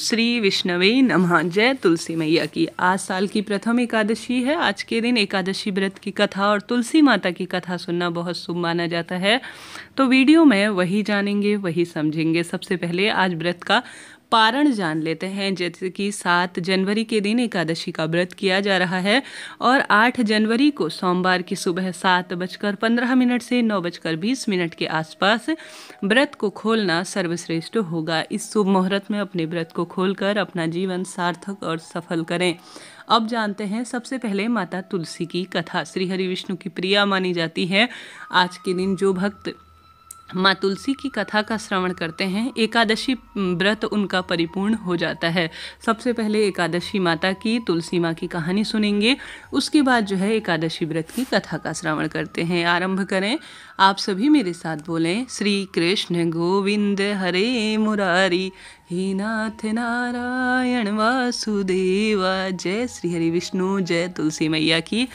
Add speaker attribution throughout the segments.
Speaker 1: श्री विष्णवे नमः जय तुलसी मैया की आज साल की प्रथम एकादशी है आज के दिन एकादशी व्रत की कथा और तुलसी माता की कथा सुनना बहुत शुभ माना जाता है तो वीडियो में वही जानेंगे वही समझेंगे सबसे पहले आज व्रत का पारण जान लेते हैं जैसे कि सात जनवरी के दिन एकादशी का व्रत किया जा रहा है और आठ जनवरी को सोमवार की सुबह सात बजकर पंद्रह मिनट से नौ बजकर बीस मिनट के आसपास व्रत को खोलना सर्वश्रेष्ठ होगा इस शुभ मुहूर्त में अपने व्रत को खोलकर अपना जीवन सार्थक और सफल करें अब जानते हैं सबसे पहले माता तुलसी की कथा श्री हरि विष्णु की प्रिया मानी जाती है आज के दिन जो भक्त माँ तुलसी की कथा का श्रवण करते हैं एकादशी व्रत उनका परिपूर्ण हो जाता है सबसे पहले एकादशी माता की तुलसी माँ की कहानी सुनेंगे उसके बाद जो है एकादशी व्रत की कथा का श्रवण करते हैं आरंभ करें आप सभी मेरे साथ बोलें श्री कृष्ण गोविंद हरे मुरारी ही नाथ नारायण वासुदेवा जय श्री हरि विष्णु जय तुलसी मैया की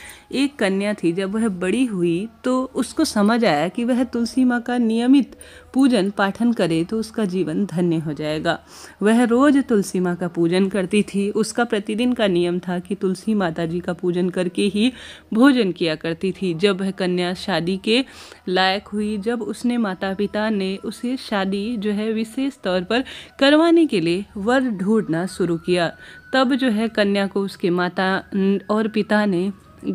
Speaker 1: एक कन्या थी जब वह बड़ी हुई तो उसको समझ आया कि वह तुलसी माँ का नियमित पूजन पाठन करे तो उसका जीवन धन्य हो जाएगा वह रोज़ तुलसी माँ का पूजन करती थी उसका प्रतिदिन का नियम था कि तुलसी माता जी का पूजन करके ही भोजन किया करती थी जब वह कन्या शादी के लायक हुई जब उसने माता पिता ने उसे शादी जो है विशेष तौर पर करवा छुपाने के लिए वर ढूंढना शुरू किया तब जो है कन्या को उसके माता और पिता ने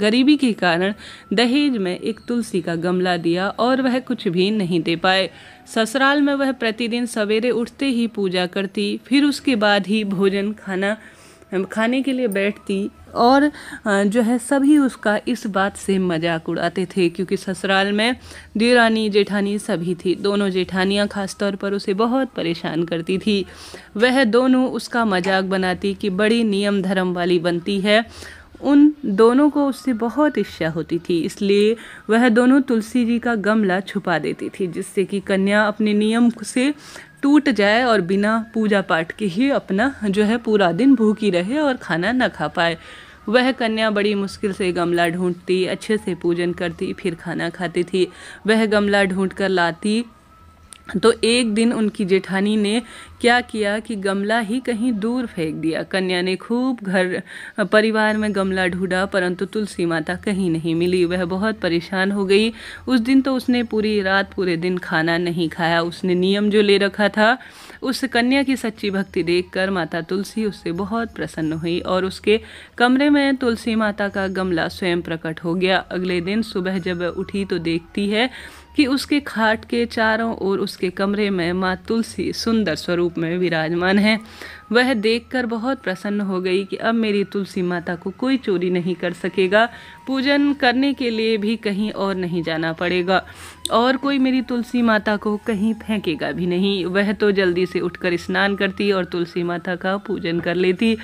Speaker 1: गरीबी के कारण दहेज में एक तुलसी का गमला दिया और वह कुछ भी नहीं दे पाए ससुराल में वह प्रतिदिन सवेरे उठते ही पूजा करती फिर उसके बाद ही भोजन खाना खाने के लिए बैठती और जो है सभी उसका इस बात से मजाक उड़ाते थे क्योंकि ससुराल में देरानी जेठानी सभी थी दोनों जेठानियाँ खासतौर पर उसे बहुत परेशान करती थी वह दोनों उसका मजाक बनाती कि बड़ी नियम धर्म वाली बनती है उन दोनों को उससे बहुत इच्छा होती थी इसलिए वह दोनों तुलसी जी का गमला छुपा देती थी जिससे कि कन्या अपने नियम से टूट जाए और बिना पूजा पाठ के ही अपना जो है पूरा दिन भूखी रहे और खाना न खा पाए वह कन्या बड़ी मुश्किल से गमला ढूंढती अच्छे से पूजन करती फिर खाना खाती थी वह गमला ढूंढ कर लाती तो एक दिन उनकी जेठानी ने क्या किया कि गमला ही कहीं दूर फेंक दिया कन्या ने खूब घर परिवार में गमला ढूंढा परंतु तुलसी माता कहीं नहीं मिली वह बहुत परेशान हो गई उस दिन तो उसने पूरी रात पूरे दिन खाना नहीं खाया उसने नियम जो ले रखा था उस कन्या की सच्ची भक्ति देखकर माता तुलसी उससे बहुत प्रसन्न हुई और उसके कमरे में तुलसी माता का गमला स्वयं प्रकट हो गया अगले दिन सुबह जब उठी तो देखती है कि उसके खाट के चारों ओर उसके कमरे में माँ तुलसी सुंदर स्वरूप में विराजमान है वह देखकर बहुत प्रसन्न हो गई कि अब मेरी तुलसी माता को कोई चोरी नहीं कर सकेगा पूजन करने के लिए भी कहीं और नहीं जाना पड़ेगा और कोई मेरी तुलसी माता को कहीं फेंकेगा भी नहीं वह तो जल्दी से उठकर स्नान करती और तुलसी माता का पूजन कर लेती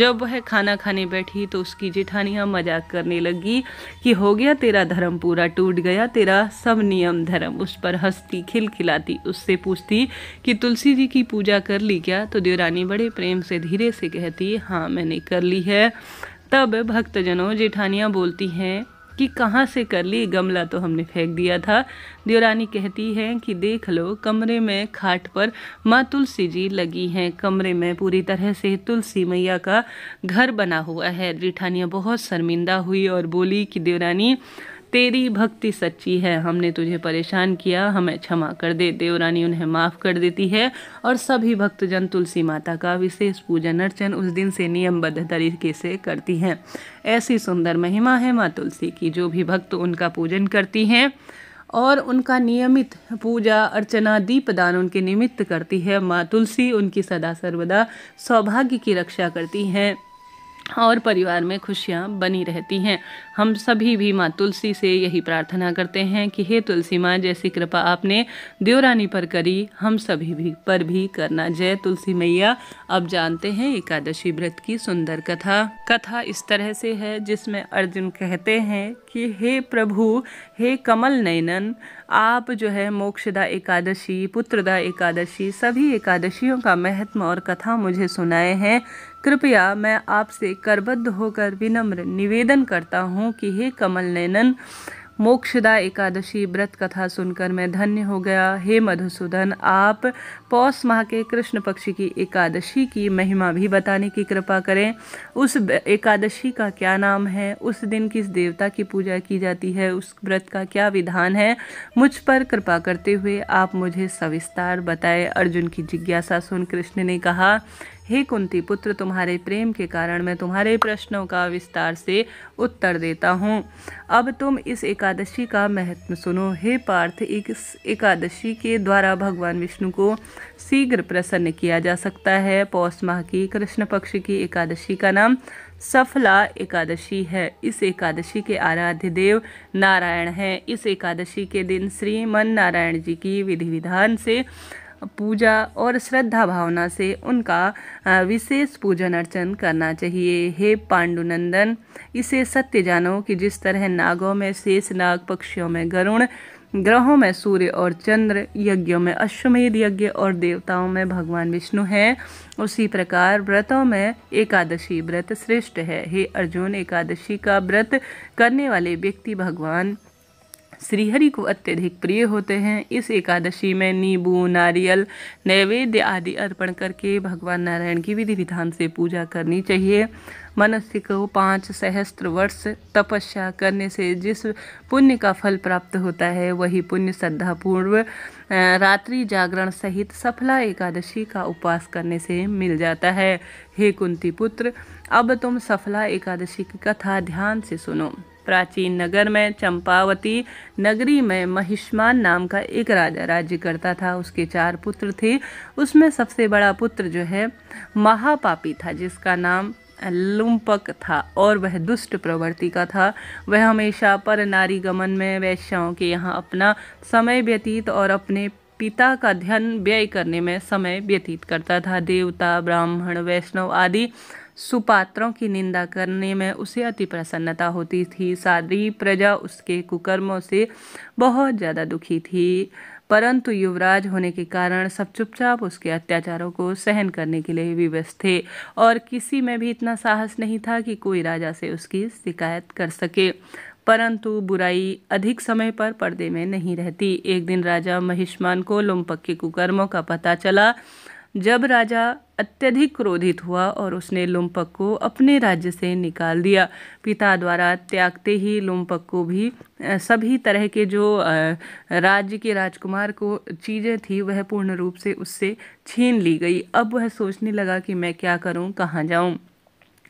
Speaker 1: जब वह खाना खाने बैठी तो उसकी जेठानियाँ मजाक करने लगी कि हो गया तेरा धर्म पूरा टूट गया तेरा सब नियम धर्म उस पर हंसती खिलखिलाती उससे पूछती कि तुलसी जी की पूजा कर ली क्या तो देवरानी बड़े प्रेम से धीरे से कहती हाँ मैंने कर ली है तब भक्तजनों जेठानियाँ बोलती हैं कि कहाँ से कर ली गमला तो हमने फेंक दिया था देवरानी कहती है कि देख लो कमरे में खाट पर माँ तुलसी जी लगी हैं कमरे में पूरी तरह से तुलसी मैया का घर बना हुआ है जेठानियाँ बहुत शर्मिंदा हुई और बोली कि देवरानी तेरी भक्ति सच्ची है हमने तुझे परेशान किया हमें क्षमा कर दे देवरानी उन्हें माफ़ कर देती है और सभी भक्तजन तुलसी माता का विशेष पूजन अर्चन उस दिन से नियमबद्ध तरीके से करती हैं ऐसी सुंदर महिमा है माँ तुलसी की जो भी भक्त उनका पूजन करती हैं और उनका नियमित पूजा अर्चना दीपदान उनके निमित्त करती है माँ तुलसी उनकी सदा सर्वदा सौभाग्य की रक्षा करती हैं और परिवार में खुशियाँ बनी रहती हैं हम सभी भी माँ तुलसी से यही प्रार्थना करते हैं कि हे तुलसी माँ जैसी कृपा आपने देवरानी पर करी हम सभी भी पर भी करना जय तुलसी मैया अब जानते हैं एकादशी व्रत की सुंदर कथा कथा इस तरह से है जिसमें अर्जुन कहते हैं कि हे प्रभु हे कमल नयनन आप जो है मोक्षदा एकादशी पुत्रदा एकादशी सभी एकादशियों का महत्व और कथा मुझे सुनाए हैं कृपया मैं आपसे करबद्ध होकर विनम्र निवेदन करता हूँ हूँ कि हे कमल नयनन मोक्षदा एकादशी व्रत कथा सुनकर मैं धन्य हो गया हे मधुसूदन आप पौष माह के कृष्ण पक्ष की एकादशी की महिमा भी बताने की कृपा करें उस एकादशी का क्या नाम है उस दिन किस देवता की पूजा की जाती है उस व्रत का क्या विधान है मुझ पर कृपा करते हुए आप मुझे सविस्तार बताएं अर्जुन की जिज्ञासा सुन कृष्ण ने कहा हे कुंती पुत्र तुम्हारे प्रेम के कारण मैं तुम्हारे प्रश्नों का विस्तार से उत्तर देता हूँ अब तुम इस एकादशी का महत्व सुनो हे पार्थ इस एकादशी के द्वारा भगवान विष्णु को शीघ्र प्रसन्न किया जा सकता है पौष माह की कृष्ण पक्ष की एकादशी का नाम सफला एकादशी है इस एकादशी के आराध्य देव नारायण हैं इस एकादशी के दिन श्री मन नारायण जी की विधि विधान से पूजा और श्रद्धा भावना से उनका विशेष पूजन अर्चन करना चाहिए हे पांडुनंदन इसे सत्य जानो कि जिस तरह नागों में शेष नाग पक्षियों में गरुण ग्रहों में सूर्य और चंद्र यज्ञों में अश्वमेध यज्ञ और देवताओं में भगवान विष्णु हैं उसी प्रकार व्रतों में एकादशी व्रत श्रेष्ठ है हे अर्जुन एकादशी का व्रत करने वाले व्यक्ति भगवान श्रीहरि को अत्यधिक प्रिय होते हैं इस एकादशी में नींबू नारियल नैवेद्य आदि अर्पण करके भगवान नारायण की विधि विधान से पूजा करनी चाहिए मनुष्य को पाँच सहस्त्र वर्ष तपस्या करने से जिस पुण्य का फल प्राप्त होता है वही पुण्य श्रद्धापूर्व रात्रि जागरण सहित सफला एकादशी का उपवास करने से मिल जाता है हे कुंती पुत्र अब तुम सफला एकादशी की कथा ध्यान से सुनो प्राचीन नगर में चंपावती नगरी में महिष्मान नाम का एक राजा राज्य करता था उसके चार पुत्र थे उसमें सबसे बड़ा पुत्र जो है महापापी था जिसका नाम लुम्पक था और वह दुष्ट प्रवृत्ति का था वह हमेशा पर नारी गमन में वैश्याओं के यहाँ अपना समय व्यतीत और अपने पिता का ध्यान व्यय करने में समय व्यतीत करता था देवता ब्राह्मण वैष्णव आदि सुपात्रों की निंदा करने में उसे अति प्रसन्नता होती थी सारी प्रजा उसके कुकर्मों से बहुत ज़्यादा दुखी थी परंतु युवराज होने के कारण सब चुपचाप उसके अत्याचारों को सहन करने के लिए विवश थे और किसी में भी इतना साहस नहीं था कि कोई राजा से उसकी शिकायत कर सके परंतु बुराई अधिक समय पर पर्दे में नहीं रहती एक दिन राजा महिष्मान को लुम्पक के कुकर्मों का पता चला जब राजा अत्यधिक क्रोधित हुआ और उसने लुम्पक को अपने राज्य से निकाल दिया पिता द्वारा त्यागते ही लुम्पक को भी सभी तरह के जो राज्य के राजकुमार को चीज़ें थी वह पूर्ण रूप से उससे छीन ली गई अब वह सोचने लगा कि मैं क्या करूं कहाँ जाऊं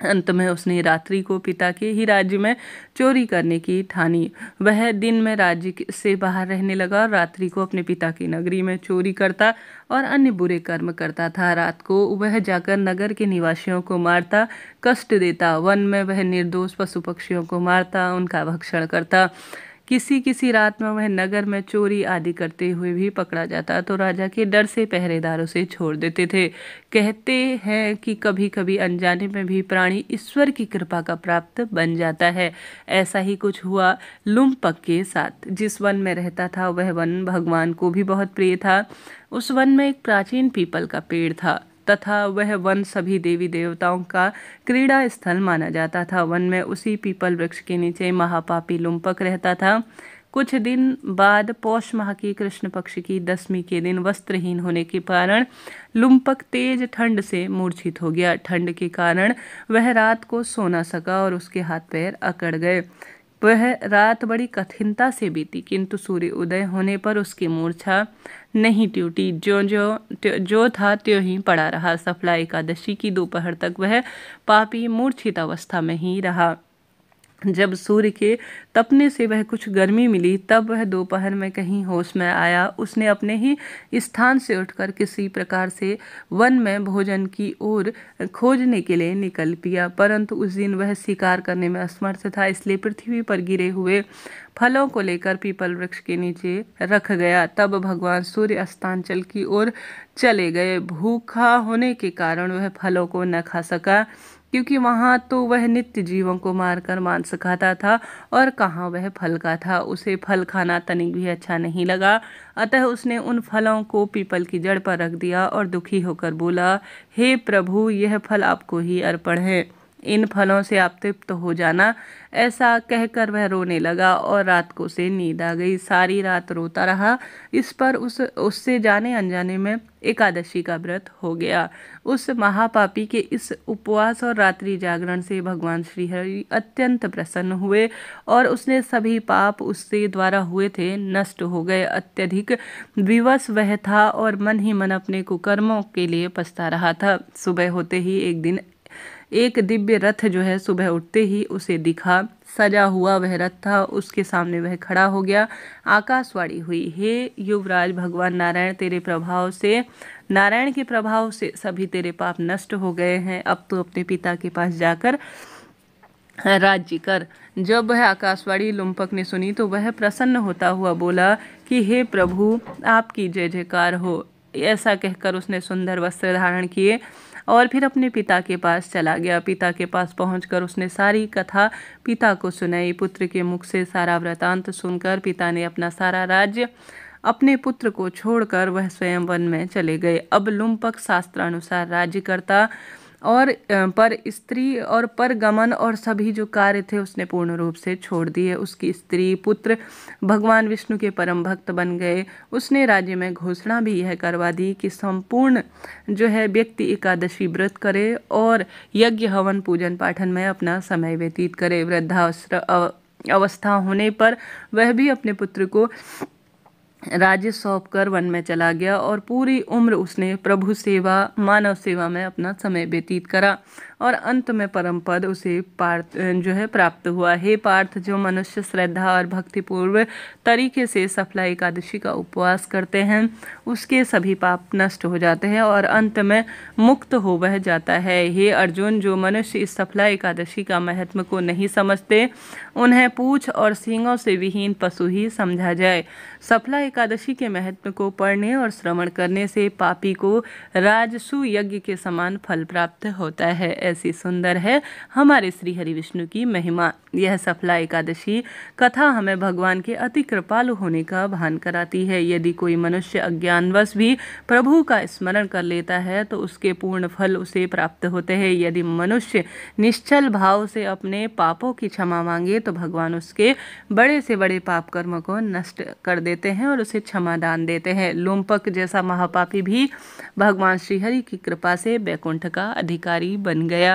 Speaker 1: अंत में उसने रात्रि को पिता के ही राज्य में चोरी करने की ठानी वह दिन में राज्य से बाहर रहने लगा और रात्रि को अपने पिता की नगरी में चोरी करता और अन्य बुरे कर्म करता था रात को वह जाकर नगर के निवासियों को मारता कष्ट देता वन में वह निर्दोष पशु पक्षियों को मारता उनका भक्षण करता किसी किसी रात में वह नगर में चोरी आदि करते हुए भी पकड़ा जाता तो राजा के डर से पहरेदारों से छोड़ देते थे कहते हैं कि कभी कभी अनजाने में भी प्राणी ईश्वर की कृपा का प्राप्त बन जाता है ऐसा ही कुछ हुआ लुम्पक के साथ जिस वन में रहता था वह वन भगवान को भी बहुत प्रिय था उस वन में एक प्राचीन पीपल का पेड़ था तथा वह वन सभी देवी देवताओं का क्रीड़ा स्थल माना जाता था वन में उसी पीपल वृक्ष के नीचे महापापी लुम्पक रहता था कुछ दिन बाद पौष माह की कृष्ण पक्ष की दसवीं के दिन वस्त्रहीन होने के कारण लुम्पक तेज ठंड से मूर्छित हो गया ठंड के कारण वह रात को सो ना सका और उसके हाथ पैर अकड़ गए वह रात बड़ी कठिनता से बीती किंतु सूर्य उदय होने पर उसकी मूर्छा नहीं ट्यूटी जो जो जो था त्यों ही पड़ा रहा सफला एकादशी की दोपहर तक वह पापी मूर्छित अवस्था में ही रहा जब सूर्य के तपने से वह कुछ गर्मी मिली तब वह दोपहर में कहीं होश में आया उसने अपने ही स्थान से उठकर किसी प्रकार से वन में भोजन की ओर खोजने के लिए निकल पिया परंतु उस दिन वह शिकार करने में असमर्थ था इसलिए पृथ्वी पर गिरे हुए फलों को लेकर पीपल वृक्ष के नीचे रख गया तब भगवान सूर्य अस्तांचल की ओर चले गए भूखा होने के कारण वह फलों को न खा सका क्योंकि वहाँ तो वह नित्य जीवों को मारकर मांस खाता था और कहाँ वह फल का था उसे फल खाना तनिक भी अच्छा नहीं लगा अतः उसने उन फलों को पीपल की जड़ पर रख दिया और दुखी होकर बोला हे प्रभु यह फल आपको ही अर्पण है इन फलों से आप तृप्त हो जाना ऐसा कहकर वह रोने लगा और रात को उसे नींद आ गई सारी रात रोता रहा इस पर उस उससे जाने अनजाने में एकादशी का व्रत हो गया उस महापापी के इस उपवास और रात्रि जागरण से भगवान श्री हरि अत्यंत प्रसन्न हुए और उसने सभी पाप उससे द्वारा हुए थे नष्ट हो गए अत्यधिक विवश वह था और मन ही मन अपने कुकर्मों के लिए पछता रहा था सुबह होते ही एक दिन एक दिव्य रथ जो है सुबह उठते ही उसे दिखा सजा हुआ वह रथ था उसके सामने वह खड़ा हो गया आकाशवाणी हुई हे युवराज भगवान नारायण तेरे प्रभाव से नारायण के प्रभाव से सभी तेरे पाप नष्ट हो गए हैं अब तो अपने पिता के पास जाकर राज्य कर जब वह आकाशवाणी लुम्पक ने सुनी तो वह प्रसन्न होता हुआ बोला कि हे प्रभु आपकी जय जयकार हो ऐसा कहकर उसने सुंदर वस्त्र धारण किए और फिर अपने पिता के पास चला गया पिता के पास पहुंचकर उसने सारी कथा पिता को सुनाई पुत्र के मुख से सारा वृतांत सुनकर पिता ने अपना सारा राज्य अपने पुत्र को छोड़कर वह स्वयं वन में चले गए अब लुम्पक शास्त्रानुसार राज्यकर्ता और पर स्त्री और पर गमन और सभी जो कार्य थे उसने पूर्ण रूप से छोड़ दिए उसकी स्त्री पुत्र भगवान विष्णु के परम भक्त बन गए उसने राज्य में घोषणा भी यह करवा दी कि संपूर्ण जो है व्यक्ति एकादशी व्रत करे और यज्ञ हवन पूजन पाठन में अपना समय व्यतीत करे वृद्धावस्था अवस्था होने पर वह भी अपने पुत्र को राज्य कर वन में चला गया और पूरी उम्र उसने प्रभु सेवा मानव सेवा में अपना समय व्यतीत करा और अंत में परम पद उसे पार्थ जो है प्राप्त हुआ हे पार्थ जो मनुष्य श्रद्धा और भक्तिपूर्व तरीके से सफला एकादशी का उपवास करते हैं उसके सभी पाप नष्ट हो जाते हैं और अंत में मुक्त हो वह जाता है हे अर्जुन जो मनुष्य इस सफला एकादशी का महत्व को नहीं समझते उन्हें पूछ और सिंगों से विहीन पशु ही समझा जाए सफला एकादशी के महत्व को पढ़ने और श्रवण करने से पापी को राजसु यज्ञ के समान फल प्राप्त होता है ऐसी सुंदर है हमारे श्री हरि विष्णु की महिमा यह सफला एकादशी कथा हमें भगवान के अति कृपालु होने का भान कराती है यदि कोई मनुष्य अज्ञानवश भी प्रभु का स्मरण कर लेता है तो उसके पूर्ण फल उसे प्राप्त होते हैं यदि मनुष्य निश्चल भाव से अपने पापों की क्षमा मांगे तो भगवान उसके बड़े से बड़े पाप कर्म को नष्ट कर दे देते हैं और उसे क्षमादान देते हैं लोमपक जैसा महापापी भी भगवान श्रीहरि की कृपा से बैकुंठ का अधिकारी बन गया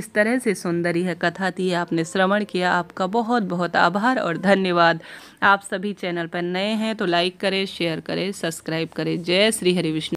Speaker 1: इस तरह से सुंदर यह कथा थी आपने श्रवण किया आपका बहुत बहुत आभार और धन्यवाद आप सभी चैनल पर नए हैं तो लाइक करें शेयर करें सब्सक्राइब करें जय श्री हरि विष्णु